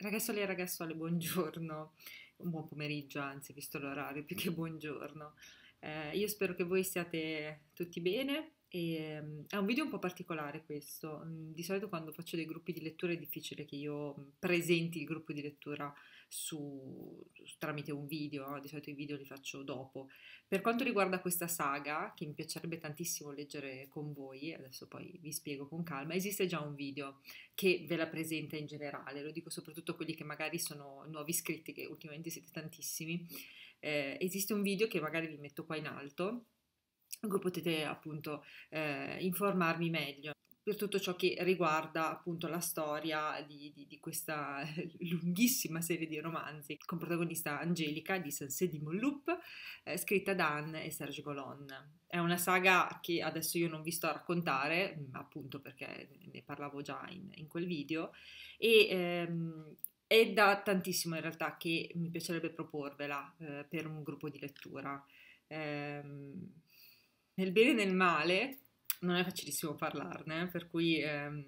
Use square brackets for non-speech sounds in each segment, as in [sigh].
Ragazzole e ragazzole, buongiorno, un buon pomeriggio, anzi, visto l'orario, più che buongiorno. Eh, io spero che voi siate tutti bene. E, mm, è un video un po' particolare questo. Mm, di solito quando faccio dei gruppi di lettura è difficile che io mm, presenti il gruppo di lettura su, tramite un video, no? di solito i video li faccio dopo. Per quanto riguarda questa saga, che mi piacerebbe tantissimo leggere con voi, adesso poi vi spiego con calma, esiste già un video che ve la presenta in generale, lo dico soprattutto a quelli che magari sono nuovi iscritti, che ultimamente siete tantissimi. Eh, esiste un video che magari vi metto qua in alto, dove potete appunto eh, informarvi meglio per tutto ciò che riguarda appunto la storia di, di, di questa [laughs] lunghissima serie di romanzi con protagonista Angelica di Sansé di Mollup, eh, scritta da Anne e Serge Golon. È una saga che adesso io non vi sto a raccontare, mm, appunto perché ne parlavo già in, in quel video, e ehm, è da tantissimo in realtà che mi piacerebbe proporvela eh, per un gruppo di lettura. Eh, nel bene e nel male, non è facilissimo parlarne, per cui ehm,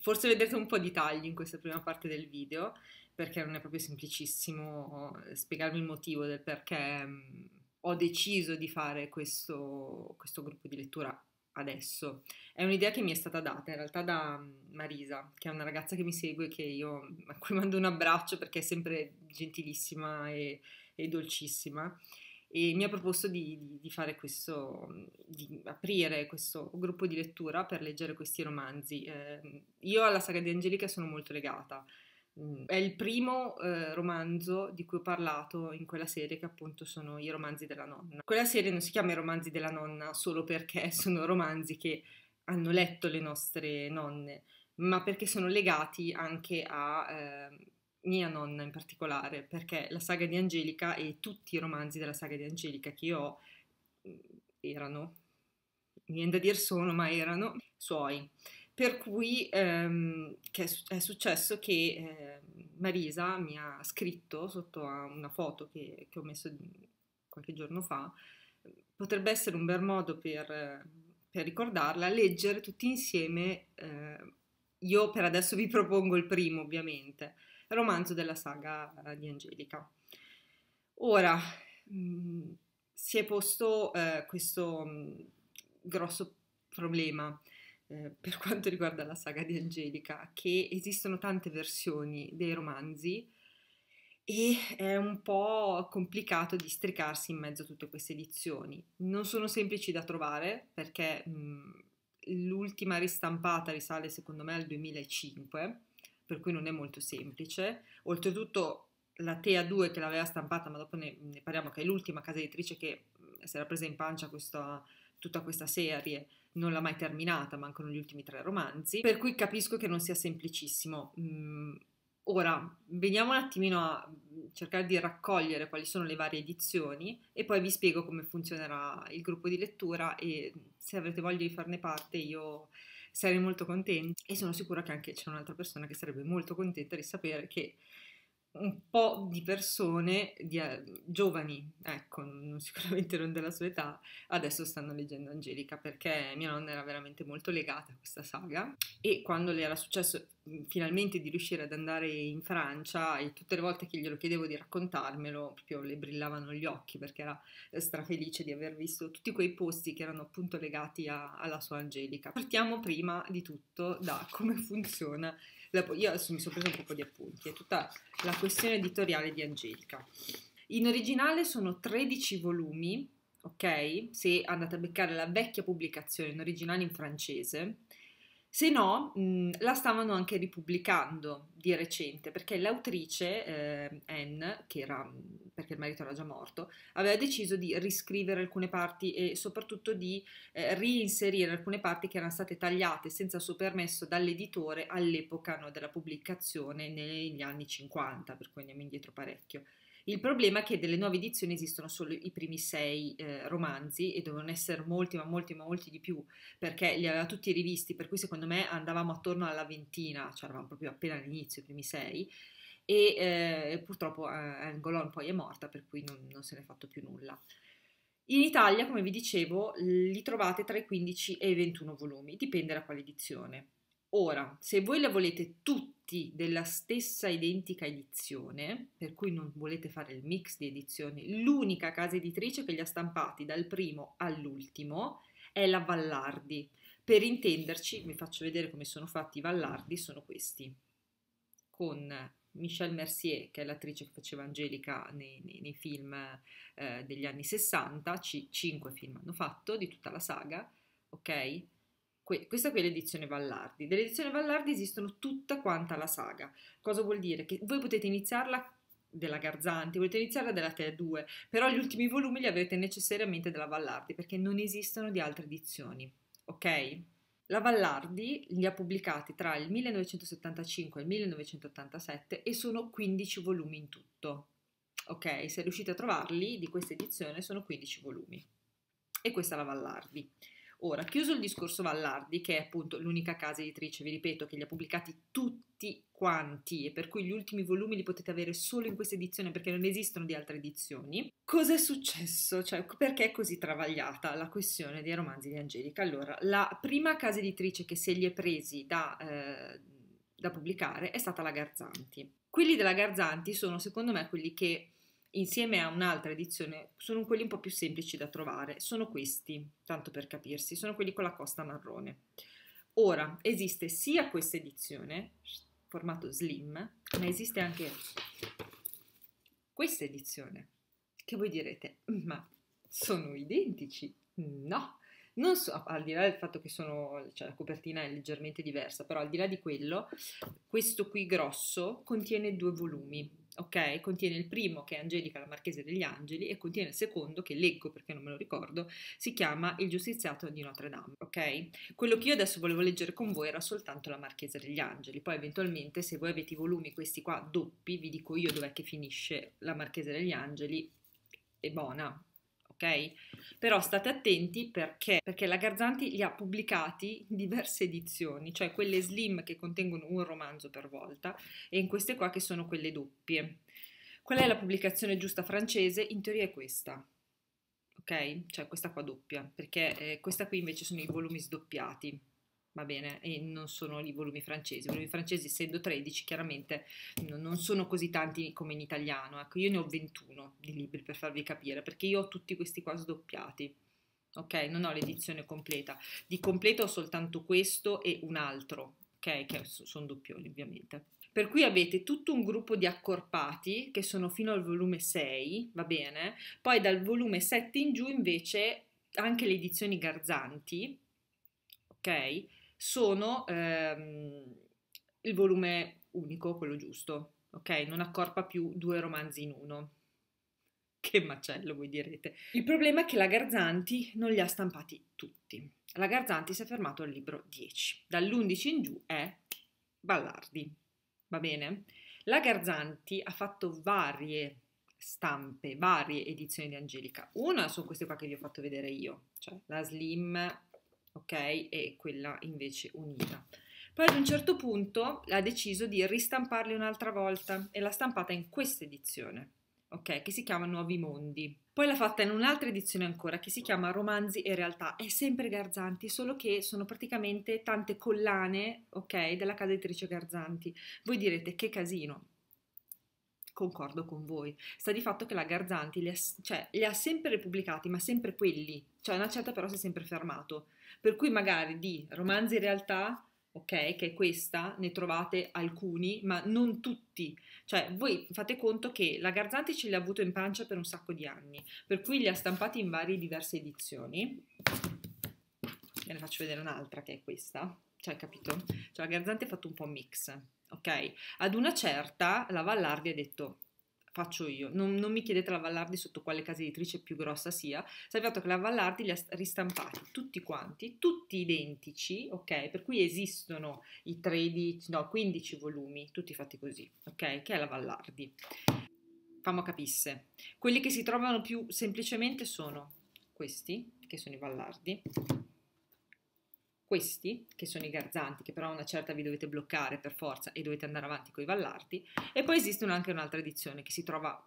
forse vedrete un po' di tagli in questa prima parte del video, perché non è proprio semplicissimo eh, spiegarvi il motivo del perché mh, ehm, ho deciso di fare questo, questo gruppo di lettura adesso. È un'idea che mi è stata data in realtà da Marisa, che è una ragazza che mi segue, che io, a cui mando un abbraccio perché è sempre gentilissima e, e dolcissima e mi ha proposto di, di, di fare questo, mm, di aprire questo gruppo di lettura per leggere questi romanzi. Eh, io alla saga di Angelica sono molto legata. Mm, è il primo eh, romanzo di cui ho parlato in quella serie che appunto sono i romanzi della nonna. Quella serie non si chiama i romanzi della nonna solo perché [laughs] sono romanzi che hanno letto le nostre nonne, ma perché sono legati anche a eh, mia nonna in particolare, perché la saga di Angelica e tutti i romanzi della saga di Angelica che io ho mm, erano, niente da dire sono, ma erano suoi. Per cui ehm, è successo che eh, Marisa mi ha scritto sotto a una foto che, che ho messo qualche giorno fa, potrebbe essere un bel modo per, per ricordarla, leggere tutti insieme, eh, io per adesso vi propongo il primo ovviamente, romanzo della saga eh, di Angelica. Ora, mh, mm, si è posto eh, questo mh, mm, grosso problema eh, per [laughs] quanto riguarda la saga di Angelica, che esistono tante versioni dei romanzi e è un po' complicato districarsi in mezzo a tutte queste edizioni. Non sono semplici da trovare perché mh, mm, l'ultima ristampata risale secondo me al 2005 per cui non è molto semplice. Oltretutto la Tea 2 che l'aveva stampata, ma dopo ne, ne parliamo, che è l'ultima casa editrice che si era presa in pancia questa, tutta questa serie, non l'ha mai terminata, mancano gli ultimi tre romanzi, per cui capisco che non sia semplicissimo. Mm, ora, veniamo un attimino a cercare di raccogliere quali sono le varie edizioni e poi vi spiego come funzionerà il gruppo di lettura e se avrete voglia di farne parte io sarei molto contenta e sono sicura che anche c'è un'altra persona che sarebbe molto contenta di sapere che un po' di persone di, eh, giovani, ecco, [laughs] sicuramente non della sua età, adesso stanno leggendo Angelica perché mia nonna era veramente molto legata a questa saga e quando le era successo finalmente di riuscire ad andare in Francia e tutte le volte che glielo chiedevo di raccontarmelo proprio le brillavano gli occhi perché era eh, strafelice di aver visto tutti quei posti che erano appunto legati a, alla sua Angelica. Partiamo prima di tutto da come [laughs] funziona la, io adesso mi sono preso un po' di appunti, è tutta la questione editoriale di Angelica. In originale sono 13 volumi, ok? Se andate a beccare la vecchia pubblicazione in originale in francese, se no, mh, mm, la stavano anche ripubblicando di recente, perché l'autrice, eh, Anne, che era, mm, perché il marito era già morto, aveva deciso di riscrivere alcune parti e soprattutto di eh, reinserire alcune parti che erano state tagliate senza suo permesso dall'editore all'epoca no, della pubblicazione negli anni 50, per cui andiamo indietro parecchio. Il problema è che delle nuove edizioni esistono solo i primi sei eh, romanzi e dovevano essere molti, ma molti, ma molti di più, perché li aveva tutti rivisti, per cui secondo me andavamo attorno alla ventina, cioè eravamo proprio appena all'inizio, i primi sei, e eh, purtroppo eh, Angolon poi è morta, per cui non, non se ne è fatto più nulla. In Italia, come vi dicevo, li trovate tra i 15 e i 21 volumi, dipende da quale edizione. Ora, se voi le volete tutti della stessa identica edizione, per cui non volete fare il mix di edizioni, l'unica casa editrice che li ha stampati dal primo all'ultimo è la Vallardi. Per intenderci, vi faccio vedere come sono fatti i Vallardi, sono questi, con Michelle Mercier, che è l'attrice che faceva Angelica nei, nei, nei film eh, degli anni 60, C- cinque film hanno fatto di tutta la saga, ok? Que- questa qui è l'edizione Vallardi. Dell'edizione Vallardi esistono tutta quanta la saga. Cosa vuol dire? Che voi potete iniziarla della Garzanti, volete iniziarla della Tea 2, però gli ultimi volumi li avrete necessariamente della Vallardi perché non esistono di altre edizioni, ok? La Vallardi li ha pubblicati tra il 1975 e il 1987 e sono 15 volumi in tutto. Ok, se riuscite a trovarli di questa edizione sono 15 volumi. E questa è la Vallardi. Ora, chiuso il discorso Vallardi, che è appunto l'unica casa editrice, vi ripeto, che li ha pubblicati tutti quanti e per cui gli ultimi volumi li potete avere solo in questa edizione perché non esistono di altre edizioni. Cos'è successo? Cioè, perché è così travagliata la questione dei romanzi di Angelica? Allora, la prima casa editrice che se li è presi da, eh, da pubblicare è stata la Garzanti. Quelli della Garzanti sono secondo me quelli che insieme a un'altra edizione, sono quelli un po' più semplici da trovare, sono questi, tanto per capirsi, sono quelli con la costa marrone. Ora, esiste sia questa edizione, formato slim, ma esiste anche questa edizione, che voi direte, ma sono identici? No! Non so, al di là del fatto che sono, cioè la copertina è leggermente diversa, però al di là di quello, questo qui grosso contiene due volumi, ok? Contiene il primo che è Angelica la Marchesa degli Angeli e contiene il secondo che leggo perché non me lo ricordo, si chiama Il giustiziato di Notre Dame, ok? Quello che io adesso volevo leggere con voi era soltanto la Marchesa degli Angeli, poi eventualmente se voi avete i volumi questi qua doppi vi dico io dov'è che finisce la Marchesa degli Angeli e Bona, ok? Però state attenti perché, perché la Garzanti li ha pubblicati in diverse edizioni, cioè quelle slim che contengono un romanzo per volta e in queste qua che sono quelle doppie. Qual è la pubblicazione giusta francese? In teoria è questa, ok? Cioè questa qua doppia, perché eh, questa qui invece sono i volumi sdoppiati va bene, e non sono i volumi francesi. I volumi francesi, essendo 13, chiaramente non sono così tanti come in italiano. Ecco, io ne ho 21 di libri per farvi capire, perché io ho tutti questi qua sdoppiati. Ok, non ho l'edizione completa. Di completo ho soltanto questo e un altro, ok, che sono doppioni ovviamente. Per cui avete tutto un gruppo di accorpati che sono fino al volume 6, va bene? Poi dal volume 7 in giù invece anche le edizioni Garzanti, ok? sono ehm, il volume unico, quello giusto, ok? Non accorpa più due romanzi in uno. Che macello, voi direte. Il problema è che la Garzanti non li ha stampati tutti. La Garzanti si è fermato al libro 10. Dall'11 in giù è Ballardi, va bene? La Garzanti ha fatto varie stampe, varie edizioni di Angelica. Una sono queste qua che vi ho fatto vedere io, cioè la Slim ok? E quella invece unita. Poi ad un certo punto ha deciso di ristamparli un'altra volta e l'ha stampata in questa edizione, ok? Che si chiama Nuovi Mondi. Poi l'ha fatta in un'altra edizione ancora che si chiama Romanzi e Realtà. È sempre Garzanti, solo che sono praticamente tante collane, ok, della casa editrice Garzanti. Voi direte che casino. Concordo con voi. Sta di fatto che la Garzanti li ha, cioè, li ha sempre pubblicati, ma sempre quelli. Cioè una certa però si è sempre fermato. Per cui magari di romanzi in realtà, ok, che è questa, ne trovate alcuni, ma non tutti. Cioè, voi fate conto che la Garzanti ce l'ha avuto in pancia per un sacco di anni, per cui li ha stampati in varie diverse edizioni. Ve ne faccio vedere un'altra che è questa, cioè, capito? Cioè, la Garzanti ha fatto un po' mix, ok? Ad una certa la Vallardi ha detto faccio io. Non, non, mi chiedete la Vallardi sotto quale casa editrice più grossa sia, sappiate che la Vallardi li ha ristampati tutti quanti, tutti identici, ok? Per cui esistono i 13, no, 15 volumi, tutti fatti così, ok? Che è la Vallardi. Famo capisse. Quelli che si trovano più semplicemente sono questi, che sono i Vallardi, questi, che sono i garzanti, che però a una certa vi dovete bloccare per forza e dovete andare avanti con i vallarti, e poi esiste anche un'altra edizione che si trova,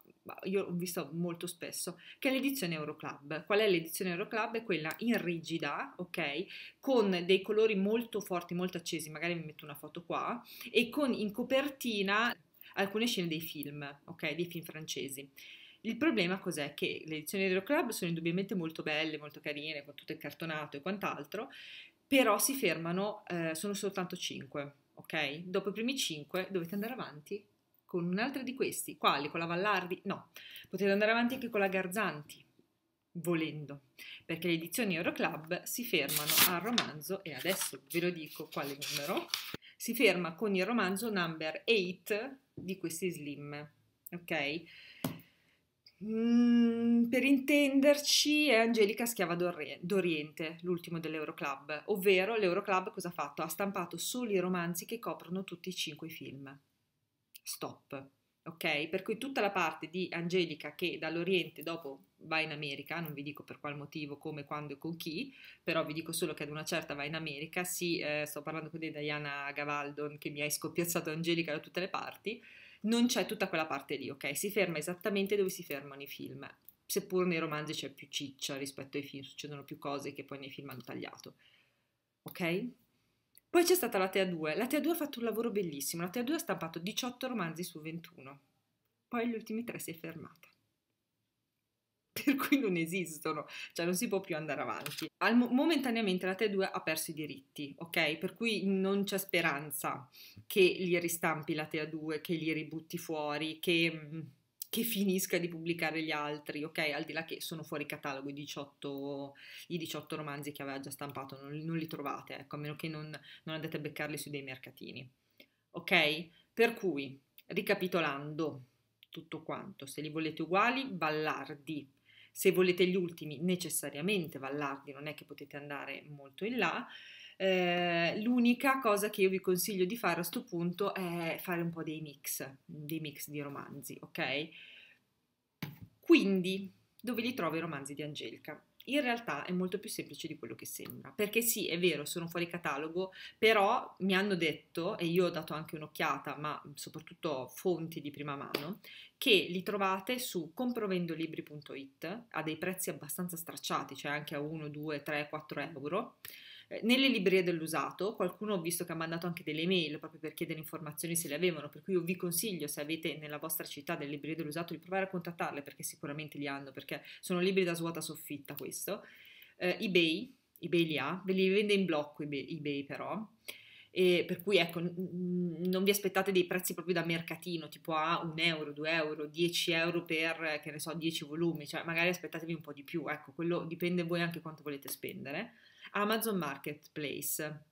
io ho visto molto spesso, che è l'edizione Euroclub. Qual è l'edizione Euroclub? È quella in rigida, ok, con dei colori molto forti, molto accesi, magari vi metto una foto qua, e con in copertina alcune scene dei film, ok, dei film francesi. Il problema cos'è? Che le edizioni Euroclub sono indubbiamente molto belle, molto carine, con tutto il cartonato e quant'altro, però si fermano, eh, sono soltanto 5, ok? Dopo i primi 5 dovete andare avanti con un'altra di questi, quali? Con la Vallardi? No, potete andare avanti anche con la Garzanti, volendo, perché le edizioni Euroclub si fermano al romanzo, e adesso ve lo dico quale numero, si ferma con il romanzo number 8 di questi slim, ok? Mm, per intenderci è Angelica Schiava d'Oriente, l'ultimo dell'Euroclub, ovvero l'Euroclub cosa ha fatto? Ha stampato solo i romanzi che coprono tutti e cinque i film. Stop. Ok? Per cui tutta la parte di Angelica che dall'Oriente dopo va in America, non vi dico per qual motivo, come, quando e con chi, però vi dico solo che ad una certa va in America, sì, eh, sto parlando con di Diana Gavaldon che mi hai scoppiazzato Angelica da tutte le parti, non c'è tutta quella parte lì, ok? Si ferma esattamente dove si fermano i film seppur nei romanzi c'è più ciccia rispetto ai film, succedono più cose che poi nei film hanno tagliato. Ok? Poi c'è stata la Tea 2. La Tea 2 ha fatto un lavoro bellissimo. La Tea 2 ha stampato 18 romanzi su 21. Poi gli ultimi tre si è fermata. [laughs] Per cui non esistono, cioè non si può più andare avanti. Al mo- momentaneamente la Tea 2 ha perso i diritti, ok? Per cui non c'è speranza che li ristampi la Tea 2, che li ributti fuori, che mm, che finisca di pubblicare gli altri, ok? Al di là che sono fuori catalogo i 18, i 18 romanzi che aveva già stampato, non, non li trovate, ecco, a meno che non, non andate a beccarli su dei mercatini, ok? Per cui, ricapitolando tutto quanto, se li volete uguali, ballardi. se volete gli ultimi, necessariamente ballardi, non è che potete andare molto in là, eh, l'unica cosa che io vi consiglio di fare a questo punto è fare un po' dei mix, dei mix di romanzi, ok? Quindi, dove li trovo i romanzi di Angelica? in realtà è molto più semplice di quello che sembra, perché sì, è vero, sono fuori catalogo, però mi hanno detto, e io ho dato anche un'occhiata, ma soprattutto fonti di prima mano, che li trovate su comprovendolibri.it a dei prezzi abbastanza stracciati, cioè anche a 1, 2, 3, 4 euro eh, nelle librerie dell'usato, qualcuno ho visto che ha mandato anche delle mail proprio per chiedere informazioni se le avevano, per cui io vi consiglio se avete nella vostra città delle librerie dell'usato di provare a contattarle perché sicuramente li hanno, perché sono libri da svuota soffitta questo. Eh, eBay, eBay li ha, ve li vende in blocco eBay, eBay però. E per cui ecco, non vi aspettate dei prezzi proprio da mercatino, tipo a 1 euro, 2 euro, 10 euro per che ne so, 10 volumi, cioè magari aspettatevi un po' di più, ecco, quello dipende voi anche quanto volete spendere. Amazon Marketplace.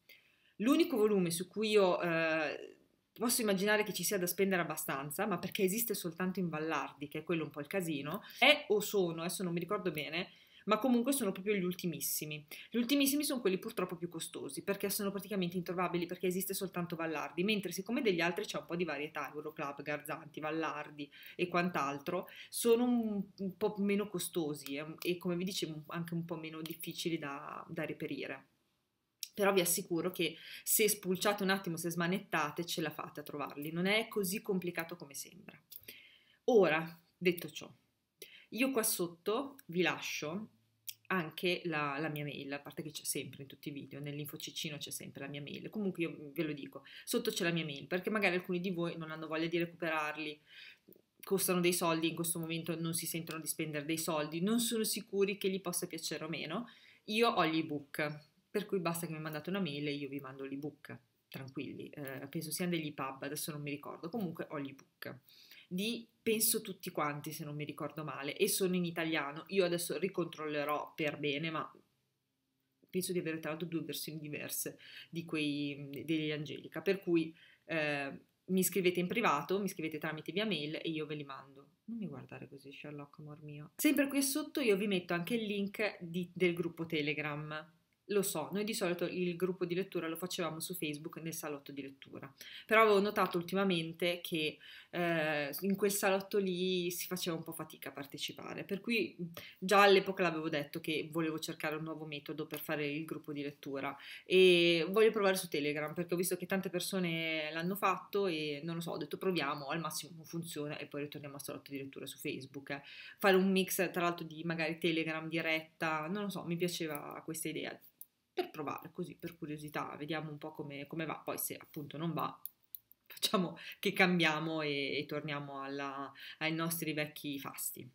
L'unico volume su cui io eh, posso immaginare che ci sia da spendere abbastanza, ma perché esiste soltanto in Vallardi, che è quello un po' il casino, è eh. o sono, adesso non mi ricordo bene, ma comunque sono proprio gli ultimissimi. Gli ultimissimi sono quelli purtroppo più costosi, perché sono praticamente introvabili, perché esiste soltanto Vallardi, mentre siccome degli altri c'è un po' di varietà, Euroclub, Garzanti, Vallardi e quant'altro, sono un, un po' meno costosi eh, e come vi dicevo anche un po' meno difficili da, da reperire però vi assicuro che se spulciate un attimo, se smanettate, ce la fate a trovarli, non è così complicato come sembra. Ora, detto ciò, io qua sotto vi lascio anche la, la, mia mail, a parte che c'è sempre in tutti i video, nell'info c'è sempre la mia mail, comunque io ve lo dico, sotto c'è la mia mail, perché magari alcuni di voi non hanno voglia di recuperarli, costano dei soldi, in questo momento non si sentono di spendere dei soldi, non sono sicuri che gli possa piacere o meno, io ho gli ebook, per cui basta che mi mandate una mail e io vi mando l'ebook, tranquilli, eh, penso siano degli pub, adesso non mi ricordo, comunque ho gli ebook di penso tutti quanti se non mi ricordo male e sono in italiano. Io adesso ricontrollerò per bene, ma penso di avere tra l'altro due versioni diverse di quei degli Angelica, per cui eh, mi scrivete in privato, mi scrivete tramite via mail e io ve li mando. Non mi guardare così, Sherlock, amor mio. Sempre qui sotto io vi metto anche il link di, del gruppo Telegram lo so, noi di solito il gruppo di lettura lo facevamo su Facebook nel salotto di lettura, però avevo notato ultimamente che eh, in quel salotto lì si faceva un po' fatica a partecipare, per cui già all'epoca l'avevo detto che volevo cercare un nuovo metodo per fare il gruppo di lettura e voglio provare su Telegram perché ho visto che tante persone l'hanno fatto e non lo so, ho detto proviamo, al massimo funziona e poi ritorniamo al salotto di lettura su Facebook. Eh. Fare un mix tra l'altro di magari Telegram diretta, non lo so, mi piaceva questa idea per provare così, per curiosità, vediamo un po' come, come va, poi se appunto non va facciamo che cambiamo e, e torniamo alla, ai nostri vecchi fasti.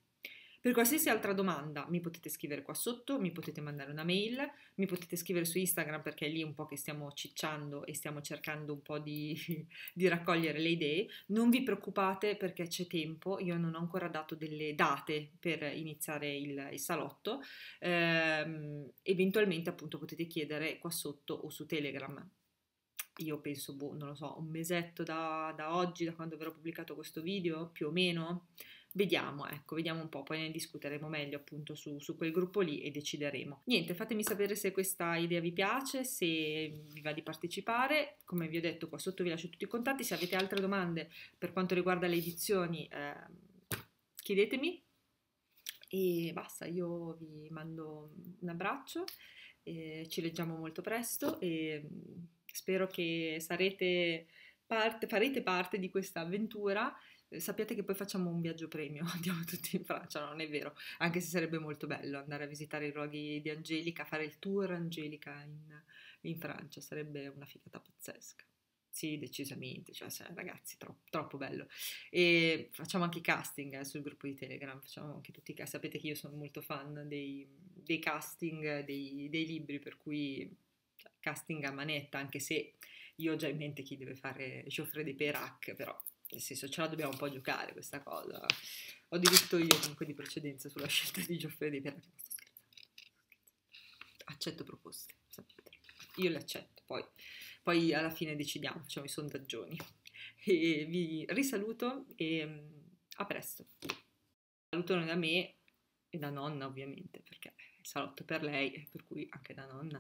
Per qualsiasi altra domanda mi potete scrivere qua sotto, mi potete mandare una mail, mi potete scrivere su Instagram perché è lì un po' che stiamo cicciando e stiamo cercando un po' di, [laughs] di raccogliere le idee. Non vi preoccupate perché c'è tempo, io non ho ancora dato delle date per iniziare il, il salotto. Ehm, eventualmente appunto potete chiedere qua sotto o su Telegram io penso, boh, non lo so, un mesetto da, da, oggi, da quando avrò pubblicato questo video, più o meno, Vediamo, ecco, vediamo un po', poi ne discuteremo meglio appunto su, su quel gruppo lì e decideremo. Niente, fatemi sapere se questa idea vi piace, se vi va di partecipare. Come vi ho detto qua sotto vi lascio tutti i contatti, se avete altre domande per quanto riguarda le edizioni eh, chiedetemi e basta, io vi mando un abbraccio, eh, ci leggiamo molto presto e mm, spero che sarete parte, farete parte di questa avventura eh, sappiate che poi facciamo un viaggio premio, [laughs] andiamo tutti in Francia, non è vero, anche se sarebbe molto bello andare a visitare i luoghi di Angelica, fare il tour Angelica in, in Francia, sarebbe una figata pazzesca. Sì, decisamente, cioè, ragazzi, troppo, troppo, bello. E facciamo anche i casting eh, sul gruppo di Telegram, facciamo anche tutti i casting. Sapete che io sono molto fan dei, dei casting, dei, dei, libri, per cui cioè, casting a manetta, anche se io ho già in mente chi deve fare Geoffrey de Perac, però nel senso ce la dobbiamo un po' giocare questa cosa. Ho diritto io comunque di precedenza sulla scelta di Gioffre di Piano. Accetto proposte, sapete. Io le accetto, poi, poi alla fine decidiamo, facciamo i sondaggioni. E vi risaluto e mm, a presto. Salutano da me e da nonna ovviamente, perché il salotto per lei, per cui anche da nonna.